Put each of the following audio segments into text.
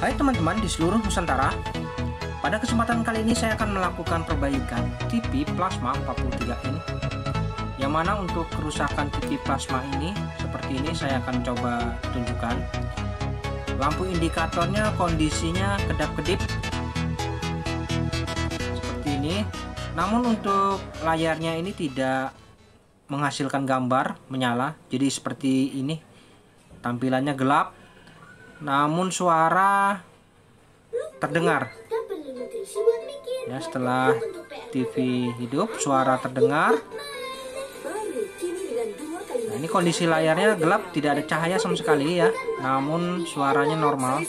Hai teman-teman di seluruh Nusantara Pada kesempatan kali ini saya akan melakukan perbaikan TV plasma 43N Yang mana untuk kerusakan TV plasma ini Seperti ini saya akan coba tunjukkan Lampu indikatornya kondisinya kedap-kedip Seperti ini Namun untuk layarnya ini tidak menghasilkan gambar menyala Jadi seperti ini Tampilannya gelap namun suara terdengar. Ya, setelah TV hidup, suara terdengar. Nah, ini kondisi layarnya gelap, tidak ada cahaya sama sekali ya, namun suaranya normal.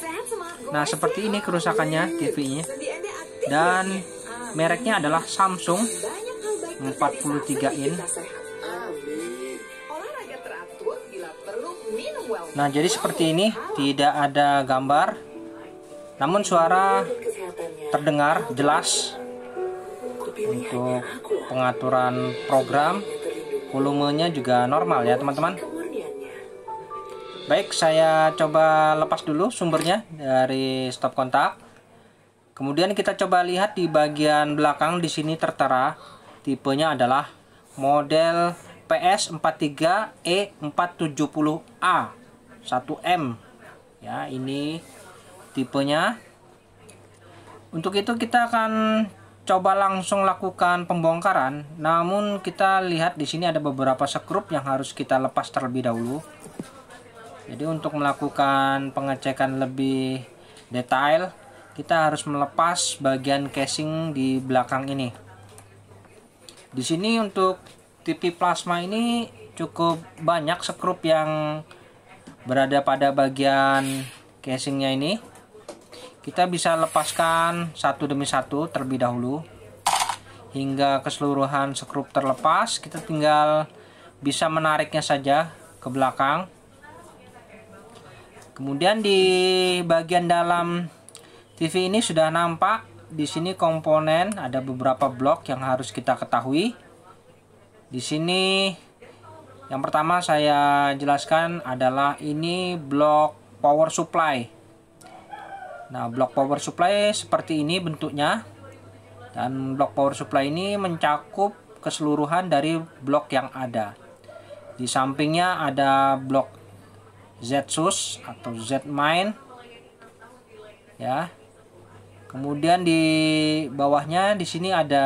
Nah, seperti ini kerusakannya TV-nya. Dan mereknya adalah Samsung 43 in Nah, jadi seperti ini, tidak ada gambar, namun suara terdengar jelas untuk pengaturan program volumenya juga normal ya teman-teman baik saya coba lepas dulu sumbernya dari stop kontak kemudian kita coba lihat di bagian belakang di sini tertera tipenya adalah model PS43E470A 1M ya ini tipenya untuk itu kita akan coba langsung lakukan pembongkaran namun kita lihat di sini ada beberapa sekrup yang harus kita lepas terlebih dahulu jadi untuk melakukan pengecekan lebih detail kita harus melepas bagian casing di belakang ini di sini untuk TV plasma ini cukup banyak sekrup yang berada pada bagian casingnya ini kita bisa lepaskan satu demi satu terlebih dahulu hingga keseluruhan skrup terlepas kita tinggal bisa menariknya saja ke belakang kemudian di bagian dalam TV ini sudah nampak di sini komponen ada beberapa blok yang harus kita ketahui di sini yang pertama saya jelaskan adalah ini blok power supply. Nah, blok power supply seperti ini bentuknya. Dan blok power supply ini mencakup keseluruhan dari blok yang ada. Di sampingnya ada blok Z-sus atau Z-main. Ya. Kemudian di bawahnya di sini ada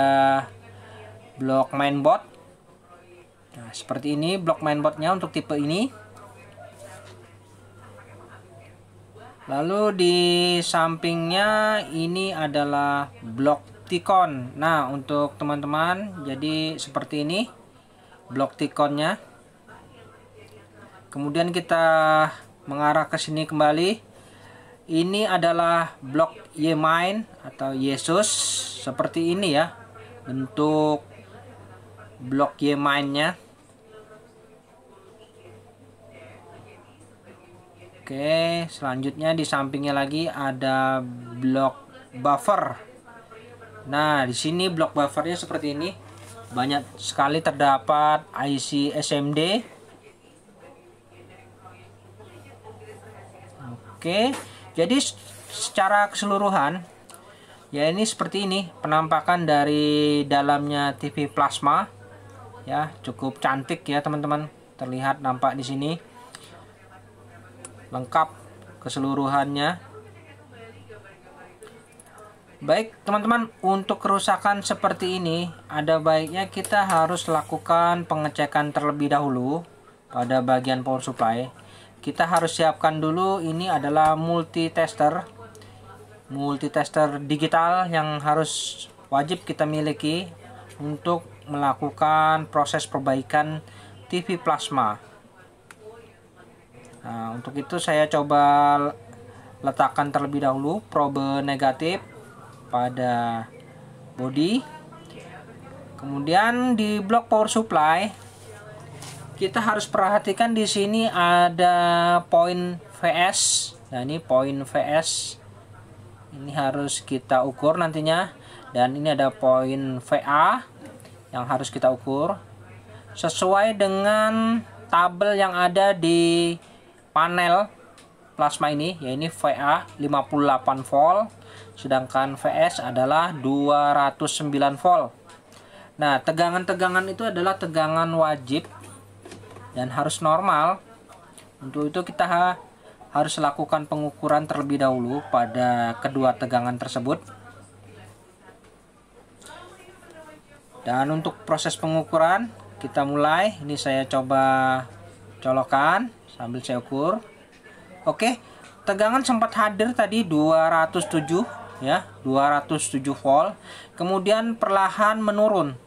blok mainboard Nah, seperti ini blok mainboardnya untuk tipe ini. Lalu di sampingnya ini adalah blok tikon. Nah, untuk teman-teman, jadi seperti ini blok tikonnya. Kemudian kita mengarah ke sini kembali. Ini adalah blok Yemain atau Yesus seperti ini ya. Bentuk blok Yemainnya. Oke, selanjutnya di sampingnya lagi ada blok buffer. Nah, di sini blok buffernya seperti ini. Banyak sekali terdapat IC SMD. Oke, jadi secara keseluruhan ya ini seperti ini penampakan dari dalamnya TV plasma. Ya, cukup cantik ya teman-teman. Terlihat nampak di sini lengkap keseluruhannya. Baik, teman-teman, untuk kerusakan seperti ini, ada baiknya kita harus lakukan pengecekan terlebih dahulu pada bagian power supply. Kita harus siapkan dulu ini adalah multitester. Multitester digital yang harus wajib kita miliki untuk melakukan proses perbaikan TV plasma. Nah, untuk itu saya coba letakkan terlebih dahulu probe negatif pada body. Kemudian di blok power supply kita harus perhatikan di sini ada poin VS. Nah, ini poin VS. Ini harus kita ukur nantinya dan ini ada poin VA yang harus kita ukur sesuai dengan tabel yang ada di panel plasma ini ya ini VA 58 volt sedangkan VS adalah 209 volt nah tegangan-tegangan itu adalah tegangan wajib dan harus normal untuk itu kita ha harus lakukan pengukuran terlebih dahulu pada kedua tegangan tersebut dan untuk proses pengukuran kita mulai ini saya coba colokan sambil saya ukur oke tegangan sempat hadir tadi 207 ya 207 volt kemudian perlahan menurun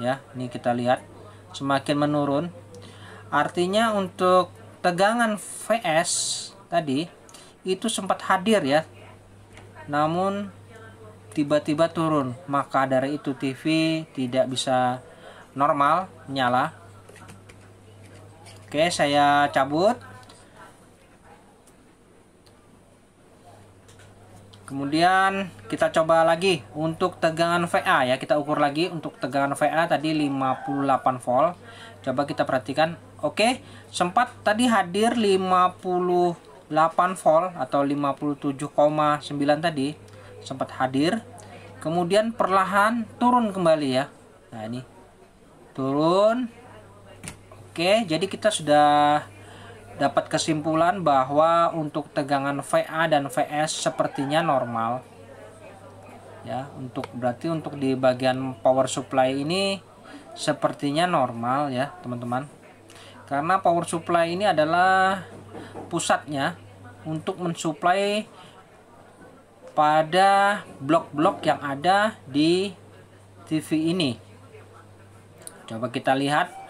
ya ini kita lihat semakin menurun artinya untuk tegangan VS tadi itu sempat hadir ya namun tiba-tiba turun maka dari itu TV tidak bisa normal nyala Oke, saya cabut. Kemudian kita coba lagi untuk tegangan VA ya, kita ukur lagi untuk tegangan VA tadi 58 volt. Coba kita perhatikan. Oke, sempat tadi hadir 58 volt atau 57,9 tadi sempat hadir. Kemudian perlahan turun kembali ya. Nah, ini turun Oke, jadi kita sudah dapat kesimpulan bahwa untuk tegangan VA dan VS sepertinya normal. Ya, untuk berarti untuk di bagian power supply ini sepertinya normal ya, teman-teman. Karena power supply ini adalah pusatnya untuk mensuplai pada blok-blok yang ada di TV ini. Coba kita lihat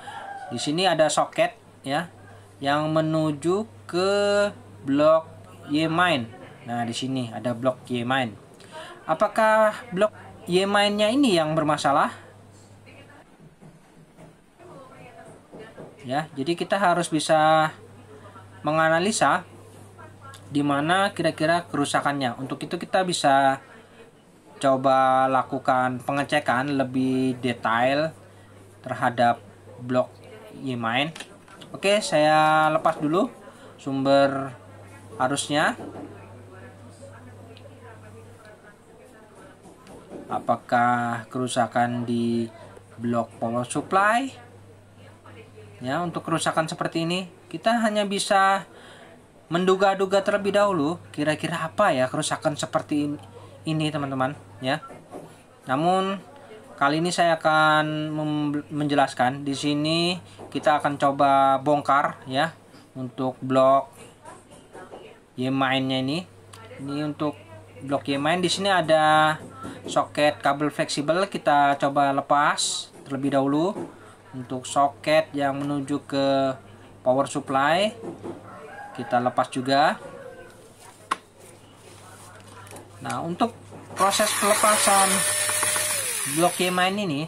di sini ada soket ya yang menuju ke blok Y main. Nah, di sini ada blok Y main. Apakah blok Y mainnya ini yang bermasalah? Ya, jadi kita harus bisa menganalisa di mana kira-kira kerusakannya. Untuk itu kita bisa coba lakukan pengecekan lebih detail terhadap blok Y iya, main oke saya lepas dulu sumber arusnya apakah kerusakan di blok power supply ya untuk kerusakan seperti ini kita hanya bisa menduga-duga terlebih dahulu kira-kira apa ya kerusakan seperti ini teman-teman ya namun Kali ini saya akan menjelaskan di sini kita akan coba bongkar ya untuk blok Y mainnya ini. Ini untuk blok Y main di sini ada soket kabel fleksibel kita coba lepas terlebih dahulu untuk soket yang menuju ke power supply kita lepas juga. Nah, untuk proses pelepasan blok Y main ini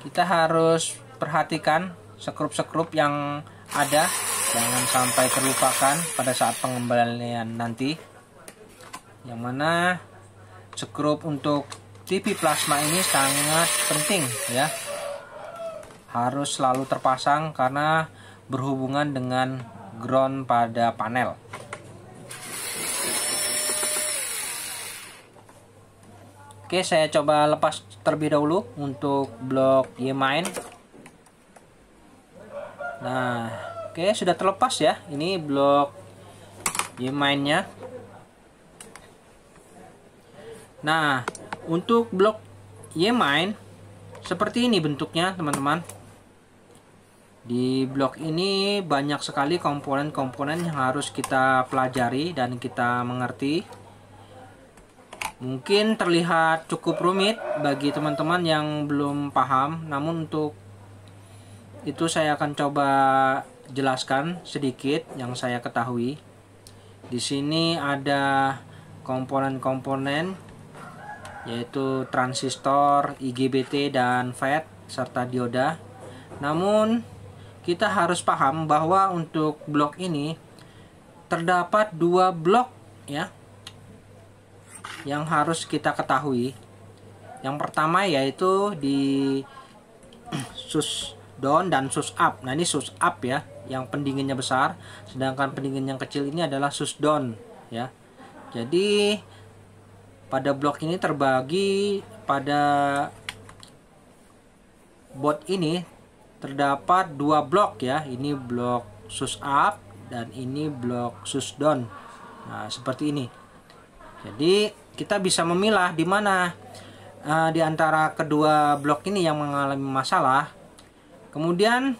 kita harus perhatikan sekrup-sekrup yang ada jangan sampai terlupakan pada saat pengembalian nanti yang mana sekrup untuk TV plasma ini sangat penting ya harus selalu terpasang karena berhubungan dengan ground pada panel Oke, saya coba lepas terlebih dahulu untuk blok Y main. Nah, oke sudah terlepas ya. Ini blok Y mainnya. Nah, untuk blok Y main seperti ini bentuknya, teman-teman. Di blok ini banyak sekali komponen-komponen yang harus kita pelajari dan kita mengerti. Mungkin terlihat cukup rumit bagi teman-teman yang belum paham, namun untuk itu saya akan coba jelaskan sedikit yang saya ketahui. Di sini ada komponen-komponen yaitu transistor, IGBT dan FET serta dioda. Namun kita harus paham bahwa untuk blok ini terdapat dua blok ya yang harus kita ketahui. Yang pertama yaitu di sus down dan sus up. Nah, ini sus up ya, yang pendinginnya besar, sedangkan pendingin yang kecil ini adalah sus down ya. Jadi pada blok ini terbagi pada bot ini terdapat dua blok ya. Ini blok sus up dan ini blok sus down. Nah, seperti ini. Jadi kita bisa memilah di mana uh, di antara kedua blok ini yang mengalami masalah. Kemudian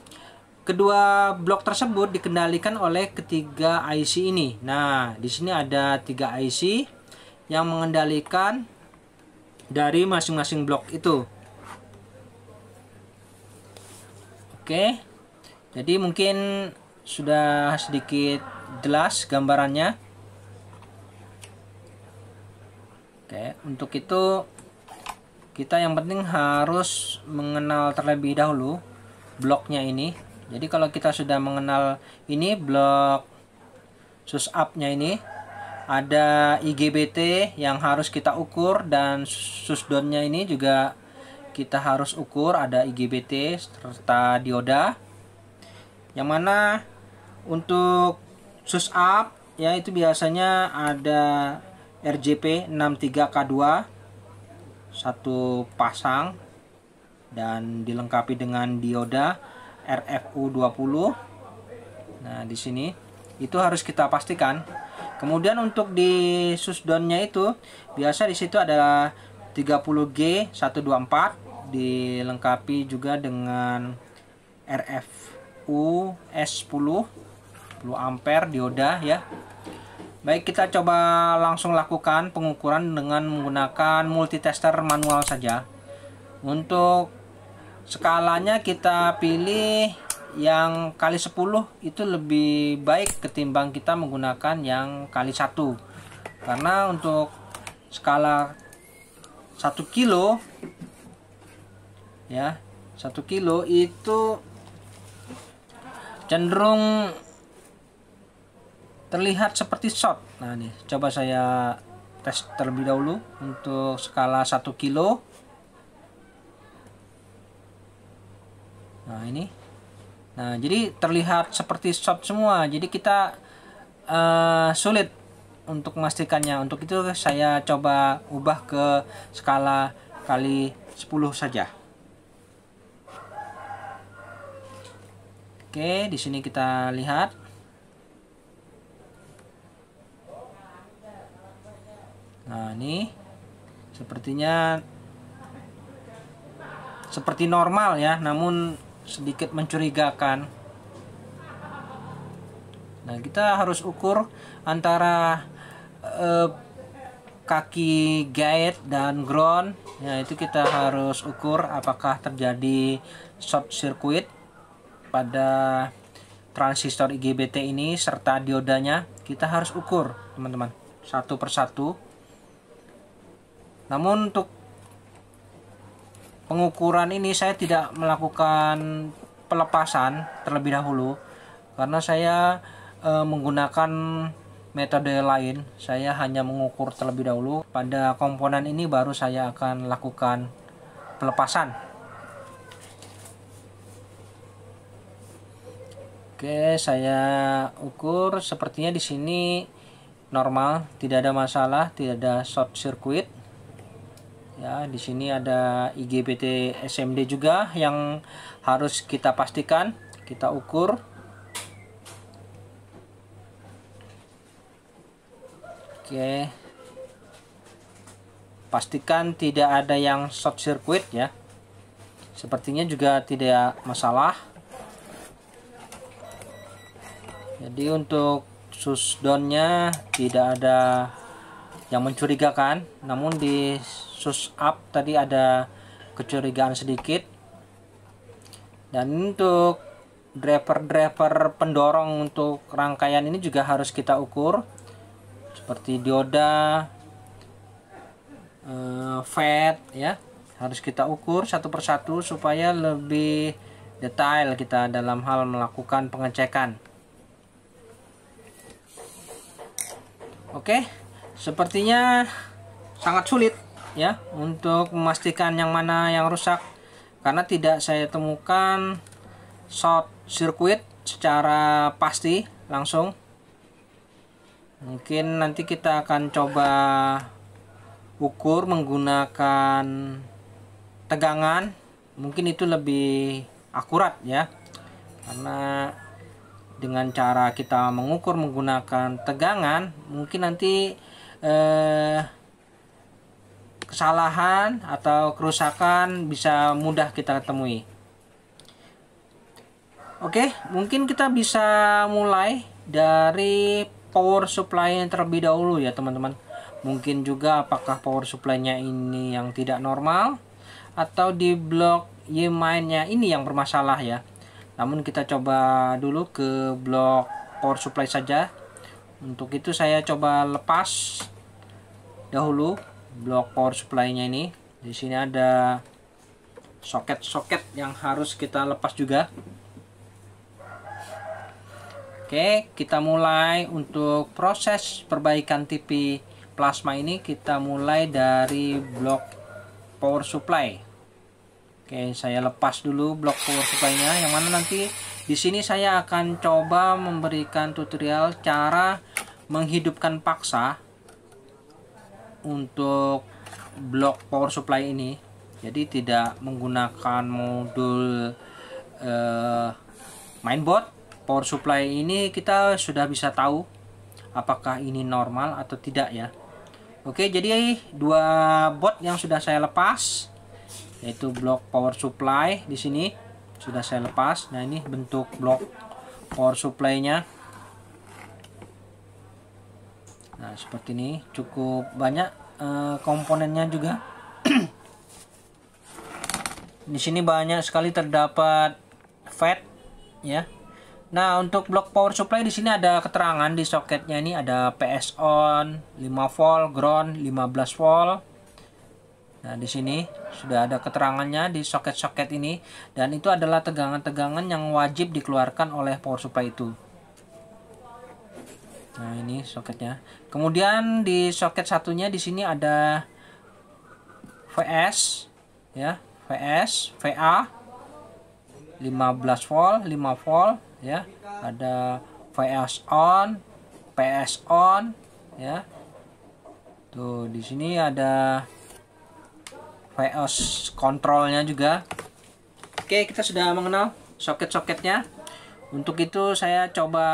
kedua blok tersebut dikendalikan oleh ketiga IC ini. Nah, di sini ada tiga IC yang mengendalikan dari masing-masing blok itu. Oke. Jadi mungkin sudah sedikit jelas gambarannya. untuk itu kita yang penting harus mengenal terlebih dahulu bloknya ini jadi kalau kita sudah mengenal ini blok sus upnya ini ada IGBT yang harus kita ukur dan sus downnya ini juga kita harus ukur ada IGBT serta dioda yang mana untuk sus up ya itu biasanya ada RJP 63K2 satu pasang dan dilengkapi dengan dioda RFU 20 nah di sini itu harus kita pastikan kemudian untuk di susdonnya itu biasa di situ ada 30G 124 dilengkapi juga dengan RFU S10 10 ampere dioda ya Baik, kita coba langsung lakukan pengukuran dengan menggunakan multitester manual saja. Untuk skalanya kita pilih yang kali 10 itu lebih baik ketimbang kita menggunakan yang kali satu karena untuk skala 1 kilo ya 1 kilo itu cenderung terlihat seperti short nah nih coba saya tes terlebih dahulu untuk skala 1 kilo nah ini nah jadi terlihat seperti short semua jadi kita uh, sulit untuk memastikannya untuk itu saya coba ubah ke skala kali 10 saja oke di sini kita lihat Nah, ini sepertinya seperti normal ya, namun sedikit mencurigakan. Nah, kita harus ukur antara eh, kaki guide dan ground. Ya, itu kita harus ukur apakah terjadi short circuit pada transistor IGBT ini serta diodanya. Kita harus ukur, teman-teman, satu persatu. Namun untuk pengukuran ini saya tidak melakukan pelepasan terlebih dahulu karena saya e, menggunakan metode lain. Saya hanya mengukur terlebih dahulu. Pada komponen ini baru saya akan lakukan pelepasan. Oke, saya ukur sepertinya di sini normal, tidak ada masalah, tidak ada short circuit ya di sini ada IGBT SMD juga yang harus kita pastikan kita ukur oke pastikan tidak ada yang short circuit ya sepertinya juga tidak masalah jadi untuk susdownnya tidak ada yang mencurigakan namun di sus up tadi ada kecurigaan sedikit dan untuk driver-driver pendorong untuk rangkaian ini juga harus kita ukur seperti dioda eh, fat ya harus kita ukur satu persatu supaya lebih detail kita dalam hal melakukan pengecekan oke okay? sepertinya sangat sulit ya untuk memastikan yang mana yang rusak karena tidak saya temukan short circuit secara pasti langsung mungkin nanti kita akan coba ukur menggunakan tegangan mungkin itu lebih akurat ya karena dengan cara kita mengukur menggunakan tegangan mungkin nanti eh, kesalahan atau kerusakan bisa mudah kita temui. Oke, mungkin kita bisa mulai dari power supply yang terlebih dahulu ya teman-teman. Mungkin juga apakah power supply-nya ini yang tidak normal atau di blok Y nya ini yang bermasalah ya. Namun kita coba dulu ke blok power supply saja. Untuk itu saya coba lepas dahulu blok power supply-nya ini. Di sini ada soket-soket yang harus kita lepas juga. Oke, kita mulai untuk proses perbaikan TV plasma ini kita mulai dari blok power supply. Oke, saya lepas dulu blok power supply-nya yang mana nanti di sini saya akan coba memberikan tutorial cara menghidupkan paksa untuk blok power supply ini jadi tidak menggunakan modul eh, mainboard power supply ini kita sudah bisa tahu apakah ini normal atau tidak ya oke jadi dua bot yang sudah saya lepas yaitu blok power supply di sini sudah saya lepas nah ini bentuk blok power supply nya Nah, seperti ini cukup banyak uh, komponennya juga. Di sini banyak sekali terdapat FET ya. Nah, untuk blok power supply di sini ada keterangan di soketnya ini ada PS on, 5 volt, ground, 15 volt. Nah, di sini sudah ada keterangannya di soket-soket ini dan itu adalah tegangan-tegangan yang wajib dikeluarkan oleh power supply itu. Nah, ini soketnya. Kemudian di soket satunya di sini ada VS ya, VS, VA 15 volt, 5 volt ya. Ada VS on, PS on ya. Tuh, di sini ada VS kontrolnya juga. Oke, kita sudah mengenal soket-soketnya. Untuk itu saya coba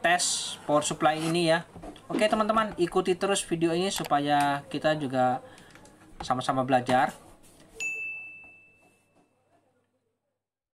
tes power supply ini ya oke teman-teman ikuti terus video ini supaya kita juga sama-sama belajar